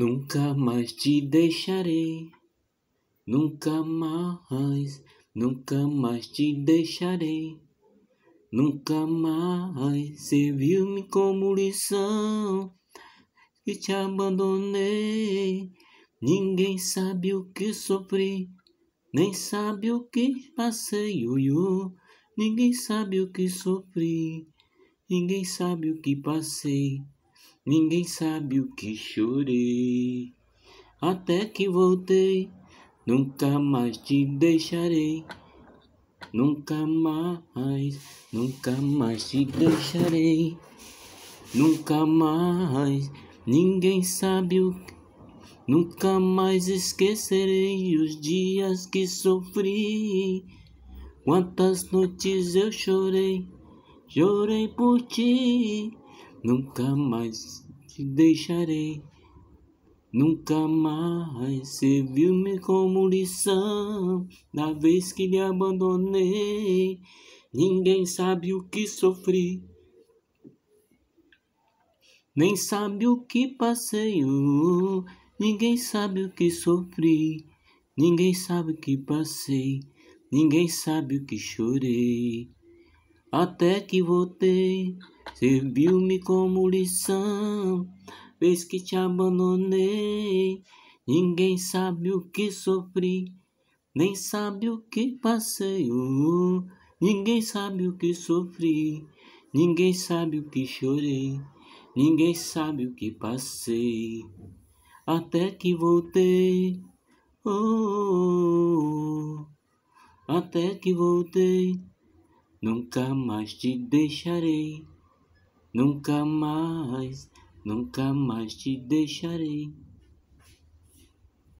Nunca mais te deixarei, nunca mais, nunca mais te deixarei, nunca mais. Serviu-me como lição que te abandonei. Ninguém sabe o que sofri, nem sabe o que passei, uiu. Ninguém sabe o que sofri, ninguém sabe o que passei. Ninguém sabe o que chorei. Até que voltei, nunca mais te deixarei. Nunca mais, nunca mais te deixarei. Nunca mais, ninguém sabe o que. Nunca mais esquecerei os dias que sofri. Quantas noites eu chorei, chorei por ti nunca mais te deixarei. Nunca mais serviu-me como lição da vez que lhe abandonei. Ninguém sabe o que sofri, nem sabe o que passei. ninguém sabe o que sofri, ninguém sabe o que passei, ninguém sabe o que chorei. Até que voltei, serviu-me como lição. Vez que te abandonei, ninguém sabe o que sofri, nem sabe o que passei. Uh, ninguém sabe o que sofri, ninguém sabe o que chorei, ninguém sabe o que passei. Até que voltei, oh, oh, oh até que voltei. Nunca mais te deixarei, nunca mais, nunca mais te deixarei.